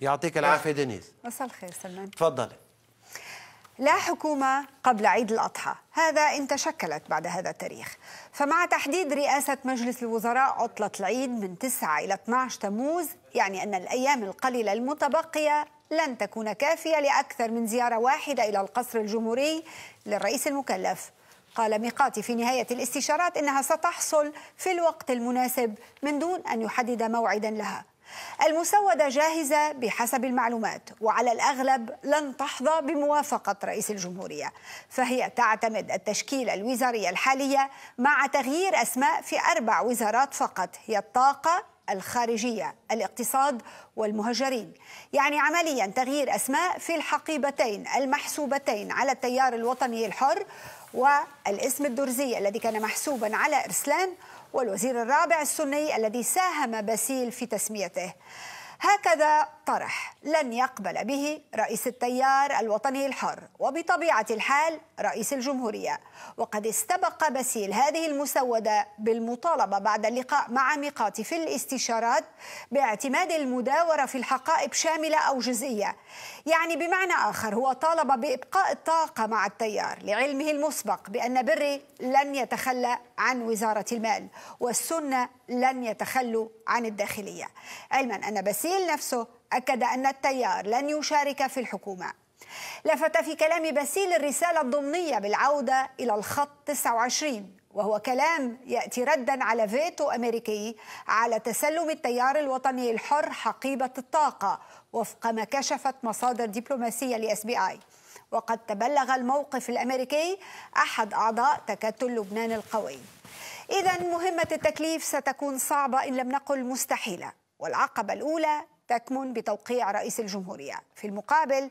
يعطيك العافيه دينيس مساء الخير سلمان تفضلي لا حكومة قبل عيد الأضحى هذا إن تشكلت بعد هذا التاريخ فمع تحديد رئاسة مجلس الوزراء عطلة العيد من 9 إلى 12 تموز يعني أن الأيام القليلة المتبقية لن تكون كافية لأكثر من زيارة واحدة إلى القصر الجمهوري للرئيس المكلف قال ميقاتي في نهاية الاستشارات إنها ستحصل في الوقت المناسب من دون أن يحدد موعدا لها المسودة جاهزة بحسب المعلومات وعلى الأغلب لن تحظى بموافقة رئيس الجمهورية فهي تعتمد التشكيل الوزارية الحالية مع تغيير أسماء في أربع وزارات فقط هي الطاقة الخارجية الاقتصاد والمهجرين يعني عمليا تغيير أسماء في الحقيبتين المحسوبتين على التيار الوطني الحر والاسم الدرزي الذي كان محسوبا على إرسلان والوزير الرابع السني الذي ساهم باسيل في تسميته هكذا طرح لن يقبل به رئيس التيار الوطني الحر وبطبيعة الحال رئيس الجمهورية وقد استبق بسيل هذه المسودة بالمطالبة بعد اللقاء مع ميقات في الاستشارات باعتماد المداورة في الحقائب شاملة أو جزئية يعني بمعنى آخر هو طالب بإبقاء الطاقة مع التيار لعلمه المسبق بأن بري لن يتخلى عن وزارة المال والسنة لن يتخلوا عن الداخلية علما أن بسيل باسيل نفسه أكد أن التيار لن يشارك في الحكومة لفت في كلام باسيل الرسالة الضمنية بالعودة إلى الخط 29 وهو كلام يأتي ردا على فيتو أمريكي على تسلم التيار الوطني الحر حقيبة الطاقة وفق ما كشفت مصادر دبلوماسية لأس بي آي وقد تبلغ الموقف الأمريكي أحد أعضاء تكتل لبنان القوي إذا مهمة التكليف ستكون صعبة إن لم نقل مستحيلة والعقبة الأولى تكمن بتوقيع رئيس الجمهورية في المقابل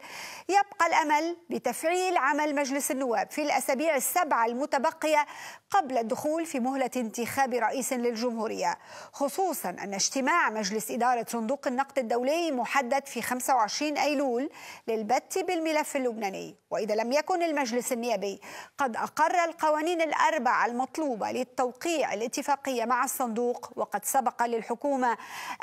يبقى الأمل بتفعيل عمل مجلس النواب في الأسابيع السبعة المتبقية قبل الدخول في مهلة انتخاب رئيس للجمهورية خصوصا أن اجتماع مجلس إدارة صندوق النقد الدولي محدد في 25 أيلول للبت بالملف اللبناني وإذا لم يكن المجلس النيابي قد أقر القوانين الأربع المطلوبة للتوقيع الاتفاقية مع الصندوق وقد سبق للحكومة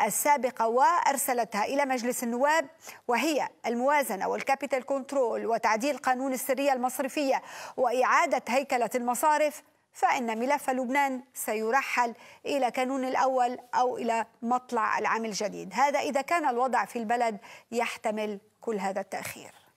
السابقة وأرسل انتقلتها إلى مجلس النواب وهي الموازنة والكابيتال كنترول وتعديل قانون السرية المصرفية وإعادة هيكلة المصارف فإن ملف لبنان سيرحل إلى كانون الأول أو إلى مطلع العام الجديد هذا إذا كان الوضع في البلد يحتمل كل هذا التأخير